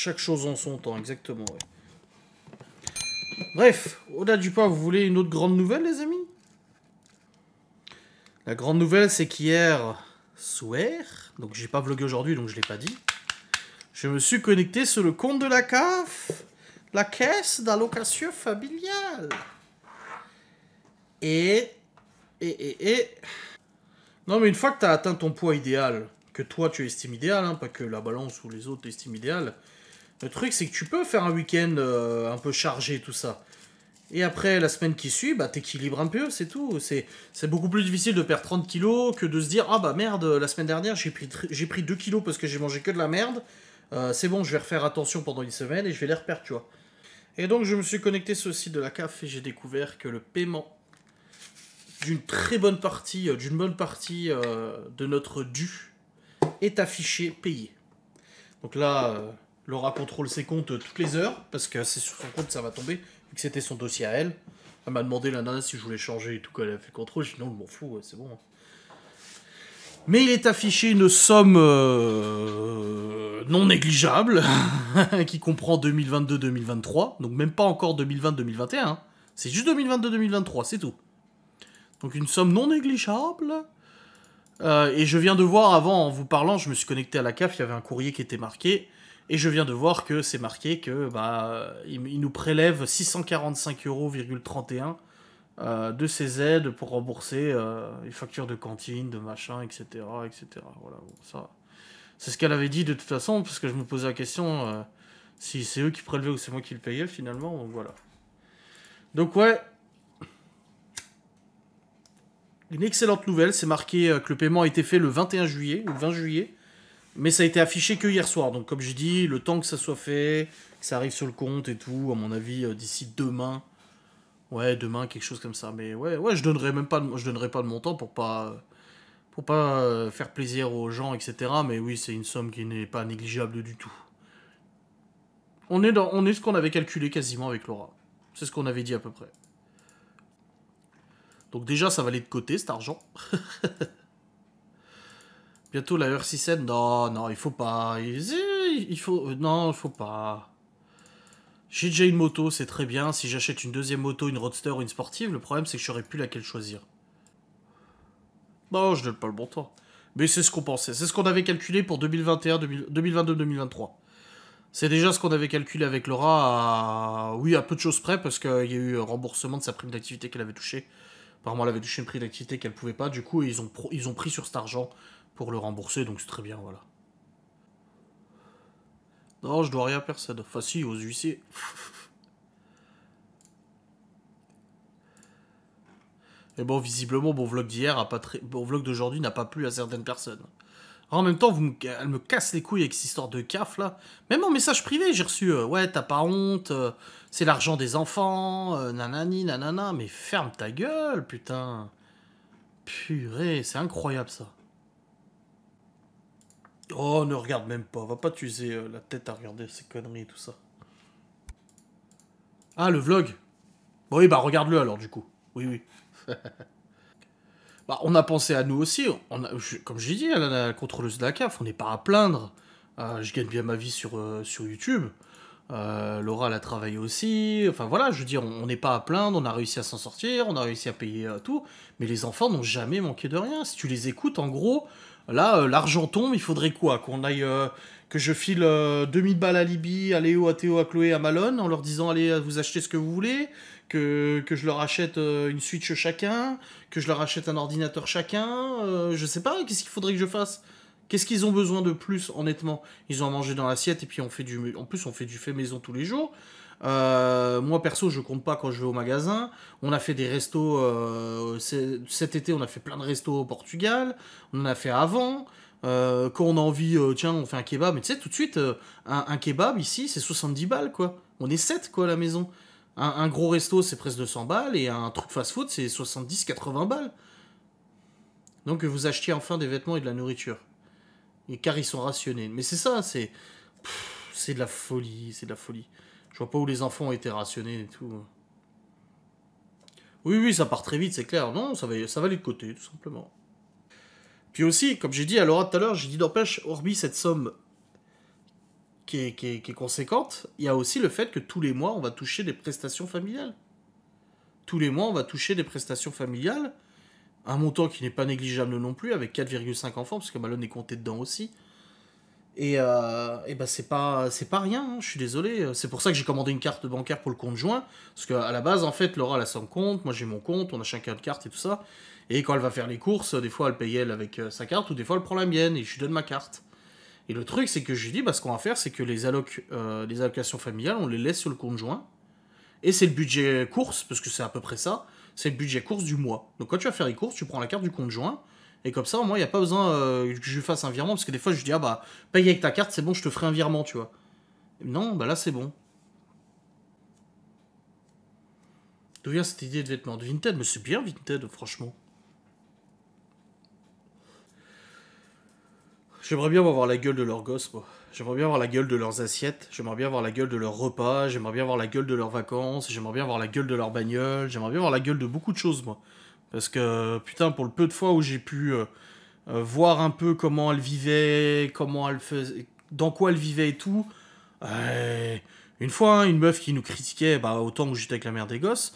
chaque chose en son temps, exactement. Bref, au-delà du pas, vous voulez une autre grande nouvelle, les amis La grande nouvelle, c'est qu'hier, soir, donc j'ai pas vlogué aujourd'hui, donc je l'ai pas dit, je me suis connecté sur le compte de la CAF, la caisse d'allocation familiale. Et, et, et, et... Non, mais une fois que tu as atteint ton poids idéal, que toi tu estimes idéal, hein, pas que la balance ou les autres estiment idéal, le truc, c'est que tu peux faire un week-end euh, un peu chargé, tout ça. Et après, la semaine qui suit, bah, t'équilibres un peu, c'est tout. C'est, beaucoup plus difficile de perdre 30 kilos que de se dire Ah bah merde, la semaine dernière, j'ai pris, j'ai pris 2 kilos parce que j'ai mangé que de la merde. Euh, c'est bon, je vais refaire attention pendant une semaine et je vais les reperdre, tu vois. Et donc, je me suis connecté sur le site de la CAF et j'ai découvert que le paiement d'une très bonne partie, euh, d'une bonne partie de notre dû est affiché payé. Donc là. Laura contrôle ses comptes euh, toutes les heures, parce que c'est sur son compte ça va tomber, vu que c'était son dossier à elle. Elle m'a demandé la nana si je voulais changer et tout Qu'elle elle a fait le contrôle, j'ai dit non, je m'en fous, c'est bon. Hein. Mais il est affiché une somme euh, non négligeable, qui comprend 2022-2023, donc même pas encore 2020-2021, hein. c'est juste 2022-2023, c'est tout. Donc une somme non négligeable. Euh, et je viens de voir avant, en vous parlant, je me suis connecté à la CAF, il y avait un courrier qui était marqué et je viens de voir que c'est marqué que bah, il, nous prélève 645,31 euros euh, de ses aides pour rembourser euh, les factures de cantine, de machin, etc. etc. Voilà, ça. C'est ce qu'elle avait dit de toute façon, parce que je me posais la question euh, si c'est eux qui prélevaient ou c'est moi qui le payais finalement. Donc voilà. Donc ouais, une excellente nouvelle. C'est marqué que le paiement a été fait le 21 juillet ou 20 juillet. Mais ça a été affiché que hier soir. Donc, comme je dis, le temps que ça soit fait, que ça arrive sur le compte et tout, à mon avis, euh, d'ici demain. Ouais, demain, quelque chose comme ça. Mais ouais, ouais je donnerai même pas de, je donnerai pas de montant pour pas, pour pas euh, faire plaisir aux gens, etc. Mais oui, c'est une somme qui n'est pas négligeable du tout. On est, dans, on est ce qu'on avait calculé quasiment avec Laura. C'est ce qu'on avait dit à peu près. Donc déjà, ça va aller de côté, cet argent. Bientôt la R6N Non, non, il faut pas. Il faut. Euh, non, il faut pas. J'ai déjà une moto, c'est très bien. Si j'achète une deuxième moto, une roadster ou une sportive, le problème c'est que je n'aurai plus laquelle choisir. Bon, je n'ai pas le bon temps. Mais c'est ce qu'on pensait. C'est ce qu'on avait calculé pour 2021, 2022, 2023. C'est déjà ce qu'on avait calculé avec Laura, à... oui, à peu de choses près, parce qu'il y a eu remboursement de sa prime d'activité qu'elle avait touchée. Apparemment, elle avait touché une prime d'activité qu'elle pouvait pas. Du coup, ils ont, ils ont pris sur cet argent pour le rembourser, donc c'est très bien, voilà. Non, je dois rien à personne. Enfin, si, aux huissiers. Et bon, visiblement, mon vlog d'hier a pas très... Mon vlog d'aujourd'hui n'a pas plu à certaines personnes. En même temps, vous me... elle me casse les couilles avec cette histoire de CAF, là. Même en message privé, j'ai reçu euh, Ouais, t'as pas honte, euh, c'est l'argent des enfants, euh, nanani, nanana. Mais ferme ta gueule, putain. Purée, c'est incroyable, ça. Oh, ne regarde même pas. Va pas t'user euh, la tête à regarder ces conneries et tout ça. Ah, le vlog bah Oui, bah regarde-le alors du coup. Oui, oui. bah, on a pensé à nous aussi. On je, comme j'ai dit, la, la, contrôleuse de la CAF, on n'est pas à plaindre. Euh, je gagne bien ma vie sur, euh, sur YouTube. Laura a travaillé aussi. Enfin voilà, je veux dire, on n'est pas à plaindre, on a réussi à s'en sortir, on a réussi à payer tout. Mais les enfants n'ont jamais manqué de rien. Si tu les écoutes, en gros, Là, euh, l'argent tombe, il faudrait quoi Qu'on aille euh, que je file 2000 euh, balles à Libye, à Léo, à Théo, à Chloé, à Malone, en leur disant allez, vous achetez ce que vous voulez, que, je leur achète une Switch chacun, que je leur achète un ordinateur chacun, je sais pas, qu'est-ce qu'il faudrait que je fasse Qu'est-ce qu'ils ont besoin de plus, honnêtement Ils ont à manger dans l'assiette et puis on fait du, en plus on fait du fait maison tous les jours. Euh, moi perso, je compte pas quand je vais au magasin. On a fait des restos euh, cet été, on a fait plein de restos au Portugal. On en a fait avant. Euh, quand on a envie, tiens, on fait un kebab. Mais tu sais, tout de suite, un, kebab ici, c'est 70 balles quoi. On est 7 quoi à la maison. Un, gros resto, c'est presque 200 balles et un truc fast-food, c'est 70-80 balles. Donc vous achetiez enfin des vêtements et de la nourriture. Et car ils sont rationnés. Mais c'est ça, c'est. C'est de la folie, c'est de la folie. Je vois pas où les enfants ont été rationnés et tout. Oui, oui, ça part très vite, c'est clair. Non, ça va, ça va aller de côté, tout simplement. Puis aussi, comme j'ai dit à Laura tout à l'heure, j'ai dit d'empêche, hormis cette somme qui est, qui est, conséquente, il y a aussi le fait que tous les mois, on va toucher des prestations familiales. Tous les mois, on va toucher des prestations familiales. Un montant qui n'est pas négligeable non plus, avec 4,5 enfants, parce que Malone est compté dedans aussi. Et, euh, bah, c'est pas c'est pas rien, hein, je suis désolé. C'est pour ça que j'ai commandé une carte bancaire pour le compte joint, parce qu'à la base en fait Laura a son compte, moi j'ai mon compte, on a chacun une carte et tout ça. Et quand elle va faire les courses, des fois elle paye elle avec euh, sa carte ou des fois elle prend la mienne et je lui donne ma carte. Et le truc c'est que je lui dis bah ce qu'on va faire c'est que les euh, les allocations familiales on les laisse sur le compte joint et c'est le budget course parce que c'est à peu près ça, c'est le budget course du mois. Donc quand tu vas faire les courses, tu prends la carte du compte joint et comme ça, au moins, il n'y a pas besoin euh, que je fasse un virement, parce que des fois, je dis, ah bah, paye avec ta carte, c'est bon, je te ferai un virement, tu vois. non, bah là, c'est bon. D'où vient cette idée de vêtements De Vinted Mais c'est bien Vinted, franchement. J'aimerais bien voir la gueule de leurs gosses, moi. J'aimerais bien voir la gueule de leurs assiettes, j'aimerais bien voir la gueule de leurs repas, j'aimerais bien voir la gueule de leurs vacances, j'aimerais bien voir la gueule de leur bagnole. j'aimerais bien voir la gueule de beaucoup de choses, moi. Parce que, putain, pour le peu de fois où j'ai pu euh, euh, voir un peu comment elle vivait, comment elle faisait, dans quoi elle vivait et tout, euh, une fois, hein, une meuf qui nous critiquait, bah, autant que j'étais avec la mère des gosses,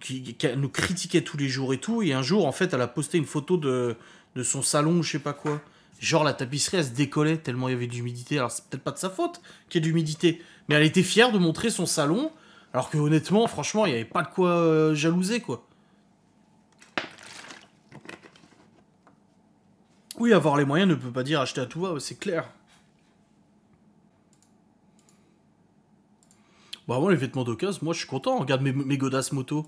qui, nous critiquait tous les jours et tout, et un jour, en fait, elle a posté une photo de, de son salon, je sais pas quoi. Genre, la tapisserie, elle se décollait tellement il y avait d'humidité. Alors, c'est peut-être pas de sa faute qu'il y ait d'humidité, mais elle était fière de montrer son salon, alors que honnêtement, franchement, il n'y avait pas de quoi jalouser, quoi. Oui, avoir les moyens ne peut pas dire acheter à tout va, c'est clair. Bah moi les vêtements d'occasion, moi je suis content. Regarde mes, godasses moto.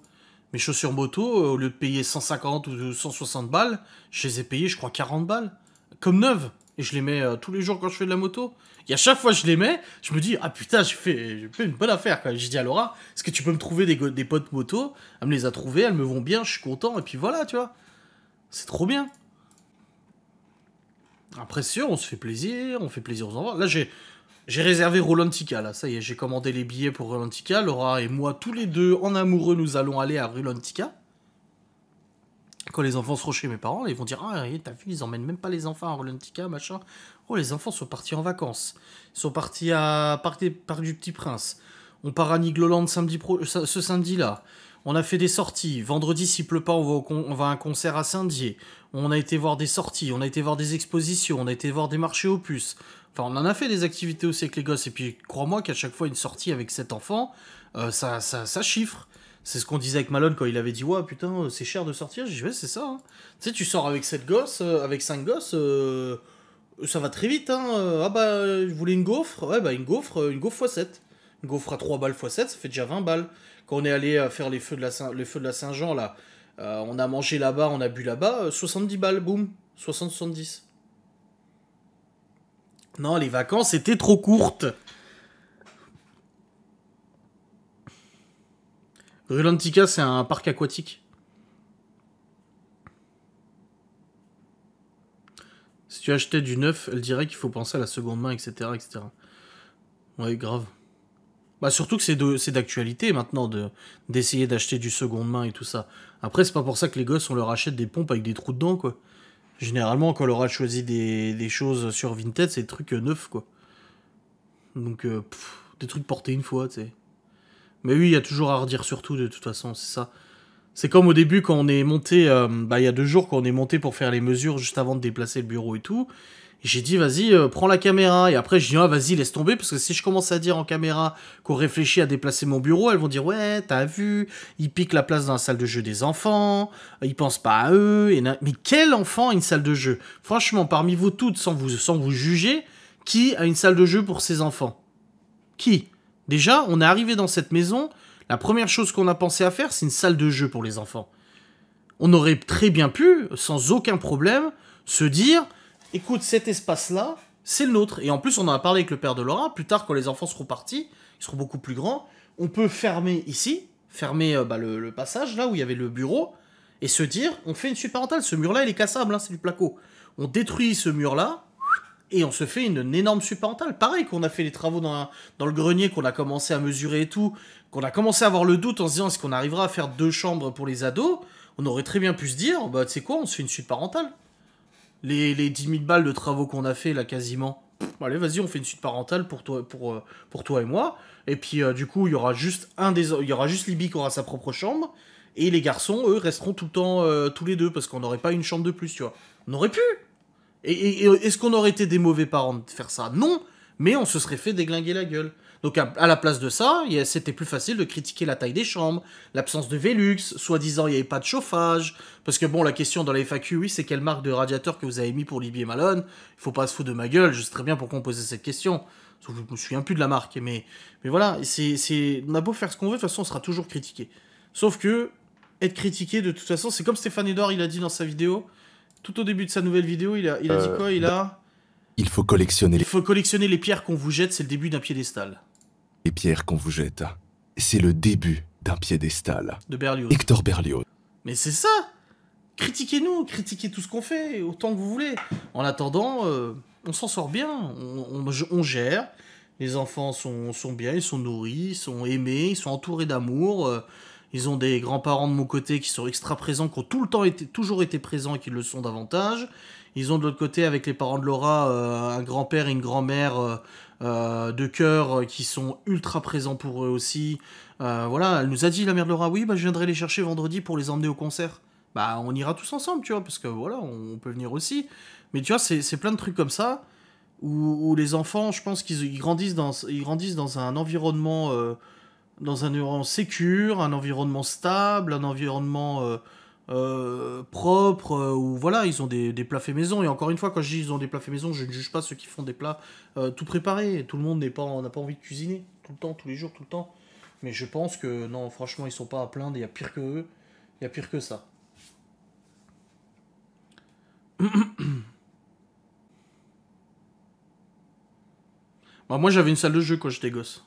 Mes chaussures moto, euh, au lieu de payer 150 ou 160 balles, je les ai payées, je crois, 40 balles. Comme neuves. Et je les mets euh, tous les jours quand je fais de la moto. Et à chaque fois que je les mets, je me dis, ah putain, j'ai fait, une bonne affaire. Quoi. J'ai dis à Laura, est-ce que tu peux me trouver des, des potes moto Elle me les a trouvées, elles me vont bien, je suis content. Et puis voilà, tu vois. C'est trop bien. Après, sûr, on se fait plaisir, on fait plaisir aux enfants. Là, j'ai. J'ai réservé Rolantica, là, ça y est, j'ai commandé les billets pour Rolantica. Laura et moi, tous les deux, en amoureux, nous allons aller à Rolantica. Quand les enfants seront chez mes parents, ils vont dire Ah, t'as vu, ils emmènent même pas les enfants à Rolantica, machin. Oh, les enfants sont partis en vacances. Ils sont partis à Parc, du Petit Prince. On part à Nigloland samedi ce samedi-là. On a fait des sorties. Vendredi, s'il pleut pas, on va, on va à un concert à Saint-Dié. On a été voir des sorties, on a été voir des expositions, on a été voir des marchés aux puces. Enfin, on en a fait des activités aussi avec les gosses. Et puis, crois-moi qu'à chaque fois, une sortie avec cet enfant, euh, ça, ça, ça chiffre. C'est ce qu'on disait avec Malone quand il avait dit Ouais, putain, euh, c'est cher de sortir. J'ai dit Ouais, c'est ça. Hein. Tu sais, tu sors avec 7 gosses, euh, avec cinq gosses, ça va très vite. Hein. Ah bah, je voulais une gaufre Ouais, bah, une gaufre, une gaufre x 7. Une gaufre à 3 balles x 7, ça fait déjà 20 balles on est allé euh, faire les feux de la Saint, jean là, euh, on a mangé là-bas, on a bu là-bas, 70 euh, balles, boum, 70 70. Non, les vacances étaient trop courtes. Rulantica, c'est un parc aquatique. Si tu achetais du neuf, elle dirait qu'il faut penser à la seconde main, etc., etc. Ouais, grave. Bah surtout que c'est d'actualité maintenant d'essayer d'acheter du seconde main et tout ça. Après, c'est pas pour ça que les gosses, on leur achète des pompes avec des trous dedans, quoi. Généralement, quand on leur choisi des, choses sur Vinted, c'est des trucs euh, neufs, quoi. Donc, euh, des trucs portés une fois, tu sais. Mais oui, il y a toujours à redire surtout, de toute façon, c'est ça. C'est comme au début, quand on est monté, euh, bah, il y a deux jours, quand on est monté pour faire les mesures juste avant de déplacer le bureau et tout j'ai dit, vas-y, euh, prends la caméra. Et après, je dis, ah, vas-y, laisse tomber, parce que si je commence à dire en caméra qu'on réfléchit à déplacer mon bureau, elles vont dire, ouais, t'as vu, ils piquent la place dans la salle de jeu des enfants, euh, ils pensent pas à eux. Mais quel enfant a une salle de jeu Franchement, parmi vous toutes, sans vous, sans vous juger, qui a une salle de jeu pour ses enfants Qui Déjà, on est arrivé dans cette maison, la première chose qu'on a pensé à faire, c'est une salle de jeu pour les enfants. On aurait très bien pu, sans aucun problème, se dire, écoute, cet espace-là, c'est le nôtre. Et en plus, on en a parlé avec le père de Laura, plus tard, quand les enfants seront partis, ils seront beaucoup plus grands, on peut fermer ici, fermer euh, bah, le, passage, là où il y avait le bureau, et se dire, on fait une suite parentale, ce mur-là, il est cassable, hein, c'est du placo. On détruit ce mur-là, et on se fait une, énorme suite parentale. Pareil qu'on a fait les travaux dans, le grenier, qu'on a commencé à mesurer et tout, qu'on a commencé à avoir le doute en se disant, est-ce qu'on arrivera à faire deux chambres pour les ados on aurait très bien pu se dire, bah, tu sais quoi, on se fait une suite parentale les, les 10 000 balles de travaux qu'on a fait là quasiment, allez, vas-y, on fait une suite parentale pour toi, pour, euh, pour toi et moi. Et puis, euh, du coup, il y aura juste un des, il y aura juste Libby qui aura sa propre chambre. Et les garçons, eux, resteront tout le temps euh, tous les deux parce qu'on n'aurait pas une chambre de plus, tu vois. On aurait pu. et est-ce qu'on aurait été des mauvais parents de faire ça Non. Mais on se serait fait déglinguer la gueule. Donc à, la place de ça, c'était plus facile de critiquer la taille des chambres, l'absence de Velux, soi-disant il n'y avait pas de chauffage, parce que bon, la question dans la FAQ, oui, c'est quelle marque de radiateur que vous avez mis pour Libye et Malone, il faut pas se foutre de ma gueule, je sais très bien pourquoi on posait cette question. Je me souviens plus de la marque, mais, voilà, c'est, on a beau faire ce qu'on veut, de toute façon on sera toujours critiqué. Sauf que être critiqué de toute façon, c'est comme Stéphane Edouard, il a dit dans sa vidéo, tout au début de sa nouvelle vidéo, il a, dit euh, quoi Il bah, a... Il faut collectionner Il faut collectionner les pierres qu'on vous jette, c'est le début d'un piédestal. Les pierres qu'on vous jette, c'est le début d'un piédestal. De Berlioz. Hector Berlioz. Mais c'est ça Critiquez-nous, critiquez tout ce qu'on fait, autant que vous voulez. En attendant, euh, on s'en sort bien, on, gère, les enfants sont, bien, ils sont nourris, ils sont aimés, ils sont entourés d'amour, euh, ils ont des grands-parents de mon côté qui sont extra présents, qui ont tout le temps été, toujours été présents et qui le sont davantage. Ils ont de l'autre côté, avec les parents de Laura, euh, un grand-père et une grand-mère euh, euh, de cœur qui sont ultra présents pour eux aussi. voilà, elle nous a dit, la mère de Laura, oui, bah, je viendrai les chercher vendredi pour les emmener au concert. Bah, on ira tous ensemble, tu vois, parce que voilà, on, peut venir aussi. Mais tu vois, c'est plein de trucs comme ça où, les enfants, je pense qu'ils grandissent, dans, ils grandissent dans un environnement. dans un environnement sécure, un environnement stable, un environnement propre euh, propres, euh, ou voilà, ils ont des, plats faits maison. Et encore une fois, quand je dis ils ont des plats faits maison, je ne juge pas ceux qui font des plats euh, tout préparés. Tout le monde n'est pas, on pas envie de cuisiner, tout le temps, tous les jours, tout le temps. Mais je pense que non, franchement, ils sont pas à plaindre, il y a pire que eux, il y a pire que ça. Bah, moi, j'avais une salle de jeu quand j'étais gosse.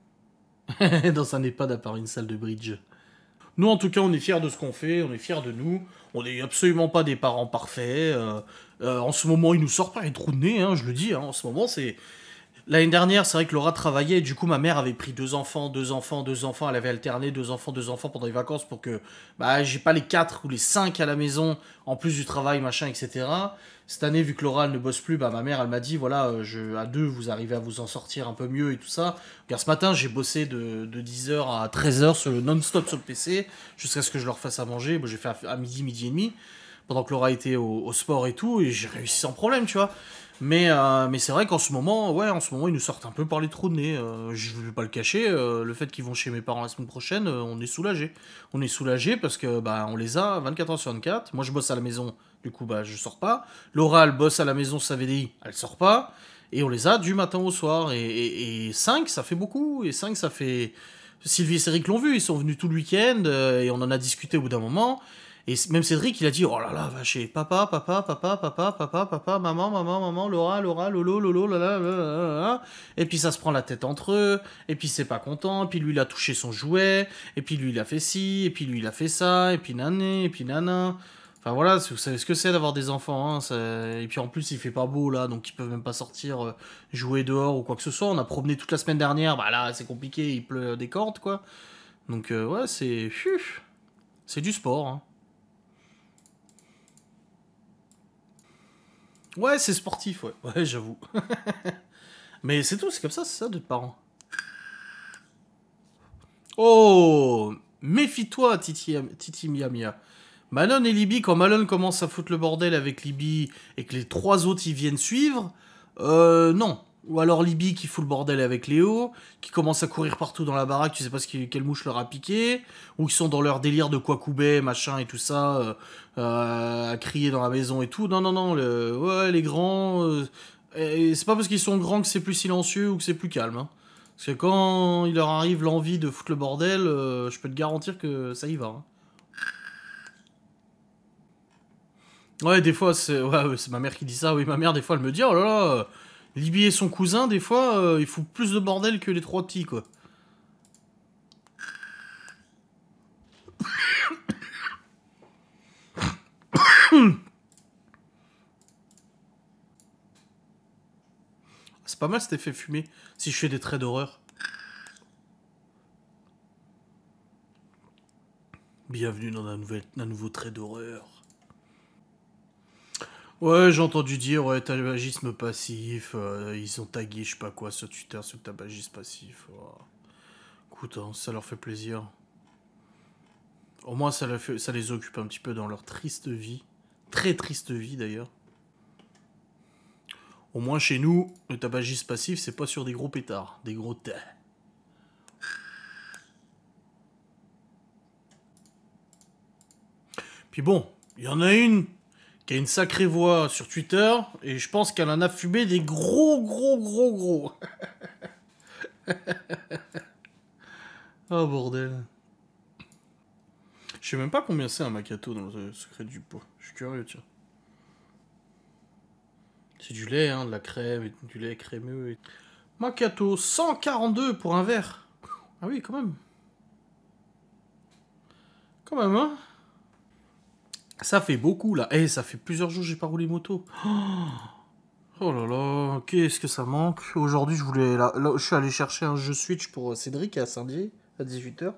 Dans un EHPAD à part une salle de bridge. Nous, en tout cas, on est fiers de ce qu'on fait, on est fiers de nous. On n'est absolument pas des parents parfaits. Euh, euh, en ce moment, il nous sort pas les trous de nez, hein, je le dis. Hein. en ce moment, c'est L'année dernière, c'est vrai que Laura travaillait, et du coup, ma mère avait pris deux enfants, deux enfants, deux enfants. Elle avait alterné deux enfants, deux enfants pendant les vacances pour que bah, j'ai pas les quatre ou les cinq à la maison, en plus du travail, machin, etc. Cette année, vu que Laura ne bosse plus, bah, ma mère, elle m'a dit voilà, euh, je, à deux, vous arrivez à vous en sortir un peu mieux et tout ça. Car ce matin, j'ai bossé de, de 10h à 13h non-stop sur le PC, jusqu'à ce que je leur fasse à manger. j'ai fait à, midi, midi et demi, pendant que Laura était au sport et tout, et j'ai réussi sans problème, tu vois. Mais, euh, mais c'est vrai qu'en ce moment, ouais, en ce moment, ils nous sortent un peu par les trous de nez. Euh, je ne vais pas le cacher, euh, le fait qu'ils vont chez mes parents la semaine prochaine, on est soulagé. On est soulagé parce que bah, on les a 24 h sur 24. Moi, je bosse à la maison, du coup, bah, je sors pas. Laura, elle bosse à la maison sa VDI, elle sort pas. Et on les a du matin au soir. Et, 5, ça fait beaucoup. Et 5, ça fait. Sylvie et Céric l'ont vu, ils sont venus tout le week-end et on en a discuté au bout d'un moment. Et même Cédric, il a dit Oh là là, chez papa, papa, papa, papa, papa, papa, maman, maman, maman, Laura, Laura, Lolo, Lolo, là, là, Et puis ça se prend la tête entre eux, et puis c'est pas content, et puis lui il a touché son jouet, et puis lui il a fait ci, et puis lui il a fait ça, et puis nané, et puis nana. Enfin voilà, vous savez ce que c'est d'avoir des enfants. Hein, et puis en plus, il fait pas beau là, donc ils peuvent même pas sortir euh, jouer dehors ou quoi que ce soit. On a promené toute la semaine dernière, bah là c'est compliqué, il pleut des cordes quoi. Donc euh, ouais, c'est. C'est du sport. Hein. Ouais, c'est sportif, ouais. Ouais, j'avoue. Mais c'est tout, c'est comme ça, c'est ça d'être parent. Oh Méfie-toi, Titi, Titi Mia. Malone et Libby, quand Malone commence à foutre le bordel avec Libby et que les trois autres y viennent suivre, euh, non. Ou alors Libby qui fout le bordel avec Léo, qui commence à courir partout dans la baraque, tu sais pas ce quelle mouche leur a piqué, ou qui sont dans leur délire de Kwakubé, machin et tout ça, euh, euh, à crier dans la maison et tout. Non, non, non, ouais, les grands. Euh, c'est pas parce qu'ils sont grands que c'est plus silencieux ou que c'est plus calme. Hein. Parce que quand il leur arrive l'envie de foutre le bordel, je peux te garantir que ça y va. Hein. Ouais, des fois, c'est ma mère qui dit ça. Oui, ma mère, des fois, elle me dit Oh là là Libby et son cousin, des fois, il euh, ils plus de bordel que les trois petits, quoi. C'est pas mal cet effet fumé, si je fais des traits d'horreur. Bienvenue dans un nouveau trait d'horreur. Ouais, j'ai entendu dire, ouais, tabagisme passif, euh, ils ont tagué je sais pas quoi sur Twitter sur le tabagisme passif. Écoute, hein, ça leur fait plaisir. Au moins, ça, fait, ça les occupe un petit peu dans leur triste vie. Très triste vie d'ailleurs. Au moins chez nous, le tabagisme passif, c'est pas sur des gros pétards, des gros tas. Puis bon, il y en a une qui a une sacrée voix sur Twitter, et je pense qu'elle en a fumé des gros, gros, gros, gros. oh bordel. Je sais même pas combien c'est un macato dans le secret du pot. Je suis curieux, tiens. C'est du lait, hein, de la crème, du lait crémeux. Et... Macato, 142 pour un verre. Ah oui, quand même. Quand même, hein ça fait beaucoup là. Eh, ça fait plusieurs jours que j'ai pas roulé moto. Oh, oh là là, qu'est-ce que ça manque. Aujourd'hui, je voulais là, je suis allé chercher un jeu Switch pour euh, Cédric à Saint-Dié à 18h.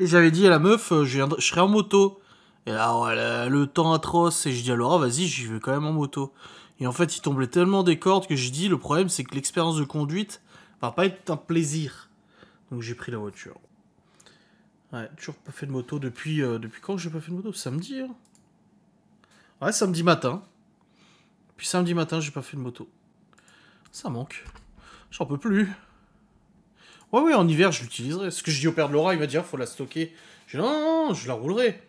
Et j'avais dit à la meuf, euh, je, je serai en moto. Et oh, là, le temps atroce. Et je dis à Laura, ah, vas-y, j'y vais quand même en moto. Et en fait, il tombait tellement des cordes que j'ai dit, le problème, c'est que l'expérience de conduite va pas être un plaisir. Donc j'ai pris la voiture. Ouais, toujours pas fait de moto depuis, euh, depuis quand j'ai pas fait de moto Samedi hein Ouais, samedi matin. Puis samedi matin, j'ai pas fait de moto. Ça manque. J'en peux plus. Ouais, ouais, en hiver, je l'utiliserai. Ce que je dis au père de Laura, il va dire, ah, faut la stocker. Je dis, non, non, non, je la roulerai.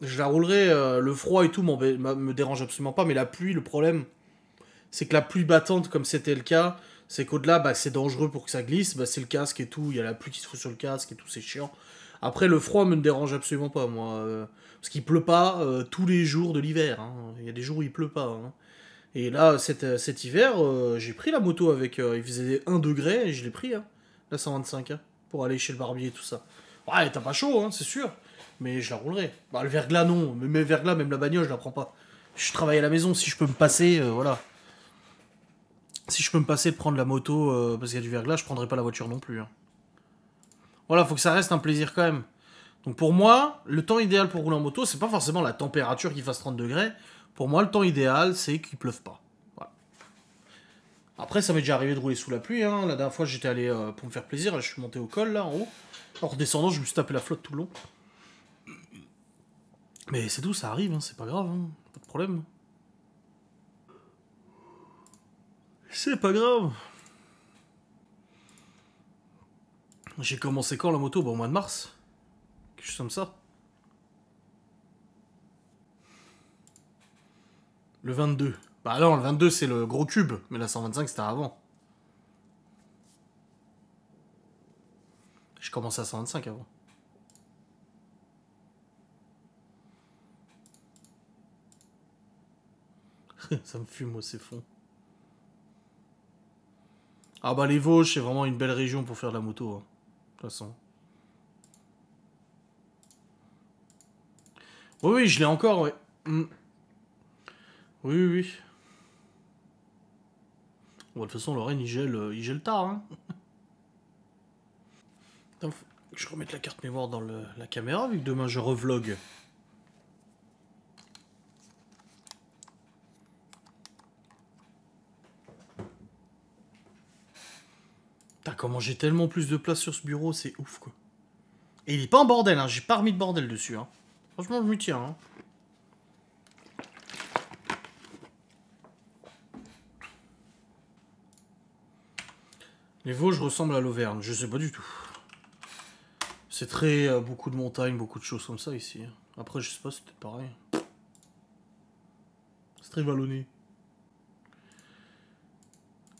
Je la roulerai, euh, le froid et tout me dérange absolument pas, mais la pluie, le problème, c'est que la pluie battante, comme c'était le cas, c'est qu'au-delà, bah, c'est dangereux pour que ça glisse, bah, c'est le casque et tout, il y a la pluie qui se fout sur le casque et tout, c'est chiant. Après, le froid me dérange absolument pas, moi. Euh, parce qu'il pleut pas euh, tous les jours de l'hiver. Hein. Il y a des jours où il pleut pas. Hein. Et là, cet, euh, cet hiver, j'ai pris la moto avec. il faisait 1 degré et je l'ai pris, hein, la 125, hein, pour aller chez le barbier et tout ça. Ouais, t'as pas chaud, c'est sûr. Mais je la roulerai. Bah, le verglas, non. Mais le verglas, même la bagnole, je la prends pas. Je travaille à la maison. Si je peux me passer, voilà. Si je peux me passer de prendre la moto parce qu'il y a du verglas, je prendrai pas la voiture non plus. Voilà, faut que ça reste un plaisir quand même. Donc pour moi, le temps idéal pour rouler en moto, c'est pas forcément la température qui fasse 30 degrés. Pour moi, le temps idéal, c'est qu'il pleuve pas. Après, ça m'est déjà arrivé de rouler sous la pluie. Hein. La dernière fois, j'étais allé euh, pour me faire plaisir. je suis monté au col, là, en haut. En redescendant, je me suis tapé la flotte tout le long. Mais c'est tout, ça arrive, hein, c'est pas grave. Hein. Pas de problème. C'est pas grave. J'ai commencé quand la moto bah, Au mois de mars Quelque chose comme ça. Le 22. Bah non, le 22 c'est le gros cube, mais la 125 c'était avant. J'ai commencé à 125 avant. ça me fume, au fond. Ah bah les Vosges, c'est vraiment une belle région pour faire de la moto. Hein toute façon. Oui, oui, je l'ai encore, Oui, hmm. oui, oui. de toute façon, Lorraine, il gèle, euh, il gèle tard, hein. je remets la carte mémoire dans la caméra, vu que demain je revlogue. comment j'ai tellement plus de place sur ce bureau, c'est ouf, quoi. Et il est pas en bordel, hein, J'ai pas remis de bordel dessus, hein. Franchement, je m'y tiens, hein. Les Vosges ressemblent à l'Auvergne, je sais pas du tout. C'est très... Euh, beaucoup de montagnes, beaucoup de choses comme ça, ici. Après, je sais pas, c'était pareil. C'est très vallonné.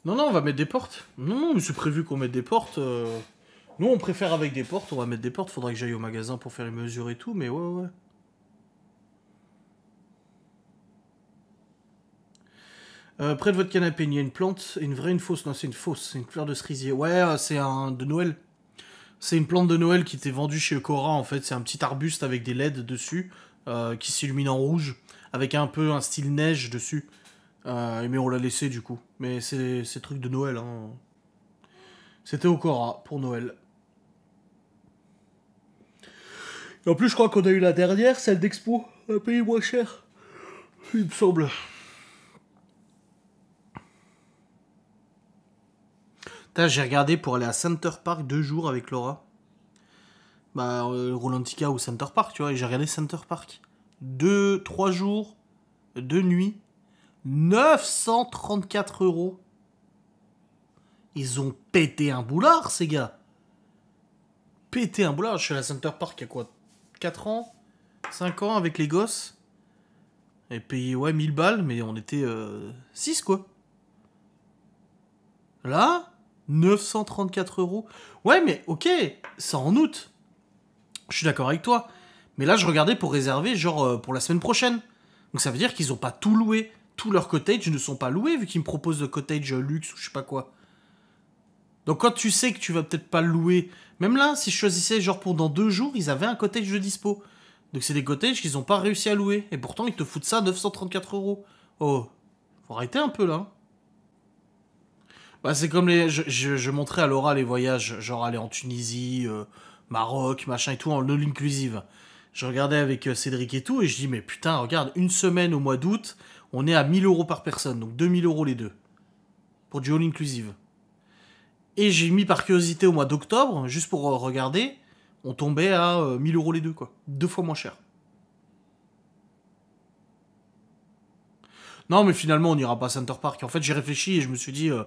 Non, non, on va mettre des portes. Non, non, mais c'est prévu qu'on mette des portes. Euh. Nous, on préfère avec des portes, on va mettre des portes. Faudra que j'aille au magasin pour faire les mesures et tout, mais ouais, ouais. ouais. Euh, près de votre canapé, il y a une plante, une vraie, une fausse. Non, c'est une fausse, c'est une fleur de cerisier. Ouais, euh, c'est un de Noël. C'est une plante de Noël qui était vendue chez Cora, en fait. C'est un petit arbuste avec des LED dessus, qui s'illumine en rouge, avec un peu un style neige dessus. Euh, mais on l'a laissé du coup. Mais c'est ces trucs de Noël. Hein. C'était au Cora pour Noël. en plus, je crois qu'on a eu la dernière, celle d'Expo, un pays moins cher. Il me semble. j'ai regardé pour aller à Center Park deux jours avec Laura. Bah, euh, Rolantica ou Center Park, tu vois. Et j'ai regardé Center Park. Deux, trois jours, deux nuits. 934 euros. Ils ont pété un boulard, ces gars. Pété un boulard. Je suis à la Center Park il y a quoi 4 ans 5 ans avec les gosses. Et payé, ouais, 1000 balles, mais on était 6 euh, quoi. Là, 934 euros. Ouais, mais ok, c'est en août. Je suis d'accord avec toi. Mais là, je regardais pour réserver, genre, euh, pour la semaine prochaine. Donc ça veut dire qu'ils n'ont pas tout loué tous leurs cottages ne sont pas loués vu qu'ils me proposent de cottage luxe ou je sais pas quoi. Donc quand tu sais que tu vas peut-être pas louer, même là, si je choisissais genre pour dans deux jours, ils avaient un cottage de dispo. Donc c'est des cottages qu'ils n'ont pas réussi à louer. Et pourtant, ils te foutent ça à 934 euros. Oh, faut arrêter un peu là. Hein. Bah c'est comme les... Je, montrais à Laura les voyages, genre aller en Tunisie, euh, Maroc, machin et tout, en all inclusive. Je regardais avec euh, Cédric et tout, et je dis, mais putain, regarde, une semaine au mois d'août, on est à 1000 euros par personne, donc 2000 euros les deux, pour du all inclusive. Et j'ai mis par curiosité au mois d'octobre, juste pour euh, regarder, on tombait à 1000 euh, euros les deux, quoi. Deux fois moins cher. Non, mais finalement, on n'ira pas à Center Park. En fait, j'ai réfléchi et je me suis dit, euh,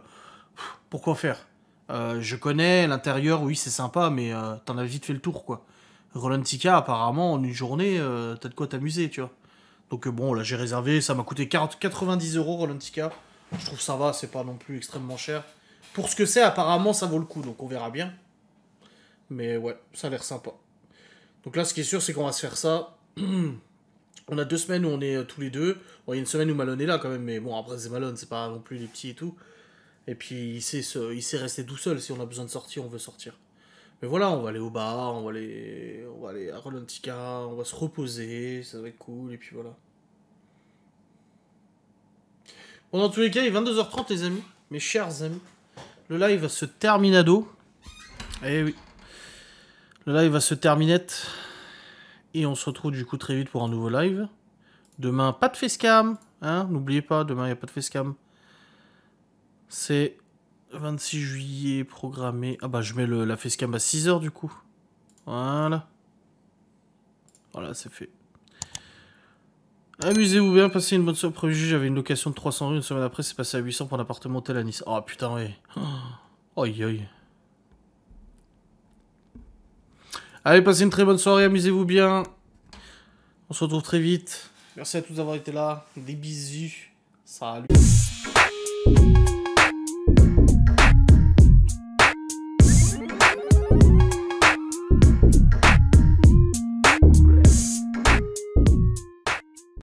pourquoi faire Je connais l'intérieur, oui, c'est sympa, mais t'en as vite fait le tour, quoi. Roland Tika, apparemment, en une journée, t'as de quoi t'amuser, tu vois. Donc euh, bon, là j'ai réservé, ça m'a coûté 40, 90 euros Rolantica. Je trouve ça va, c'est pas non plus extrêmement cher. Pour ce que c'est, apparemment ça vaut le coup, donc on verra bien. Mais ouais, ça a l'air sympa. Donc là, ce qui est sûr, c'est qu'on va se faire ça. on a deux semaines où on est euh, tous les deux. il y a une semaine où Malone est là quand même, mais bon, après c'est Malone, c'est pas non plus les petits et tout. Et puis il sait, il sait rester tout seul. Si on a besoin de sortir, on veut sortir. Mais voilà, on va aller au bar, on va aller, on va aller à Rolantica, on va se reposer, ça va être cool, et puis voilà. Bon, dans tous les cas, il est 22h30, les amis, mes chers amis. Le live va se terminado. Eh oui. Le live va se terminette. Et on se retrouve du coup très vite pour un nouveau live. Demain, pas de facecam. Hein, n'oubliez pas, demain, il n'y a pas de facecam. C'est 26 juillet programmé. Ah bah je mets le, la facecam à 6h du coup. Voilà. Voilà, c'est fait. Amusez-vous bien, passez une bonne soirée. Premier j'avais une location de 300 rues. Une semaine après, c'est passé à 800 pour un appartement tel à Nice. Oh putain, oui. Oh, aïe, aïe. Allez, passez une très bonne soirée. Amusez-vous bien. On se retrouve très vite. Merci à tous d'avoir été là. Des bisous. Salut.